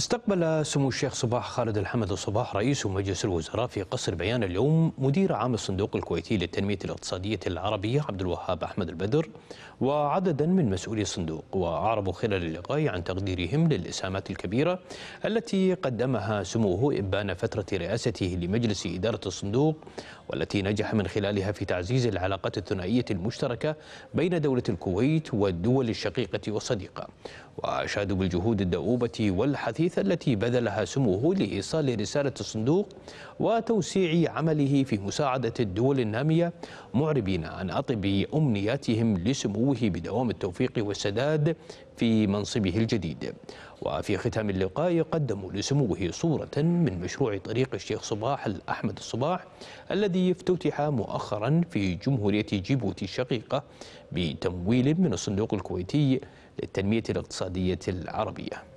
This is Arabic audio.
استقبل سمو الشيخ صباح خالد الحمد الصباح رئيس مجلس الوزراء في قصر بيان اليوم مدير عام الصندوق الكويتي للتنمية الاقتصادية العربية عبد الوهاب أحمد البدر وعددا من مسؤولي الصندوق وأعربوا خلال اللقاء عن تقديرهم للإسهامات الكبيرة التي قدمها سموه إبان فترة رئاسته لمجلس إدارة الصندوق والتي نجح من خلالها في تعزيز العلاقات الثنائية المشتركة بين دولة الكويت والدول الشقيقة والصديقة وأشادوا بالجهود الدؤوبة والحثيثة الحديثة التي بذلها سموه لإيصال رسالة الصندوق وتوسيع عمله في مساعدة الدول النامية معربين عن أطب أمنياتهم لسموه بدوام التوفيق والسداد في منصبه الجديد وفي ختام اللقاء قدموا لسموه صورة من مشروع طريق الشيخ صباح الأحمد الصباح الذي افتتح مؤخرا في جمهورية جيبوتي الشقيقة بتمويل من الصندوق الكويتي للتنمية الاقتصادية العربية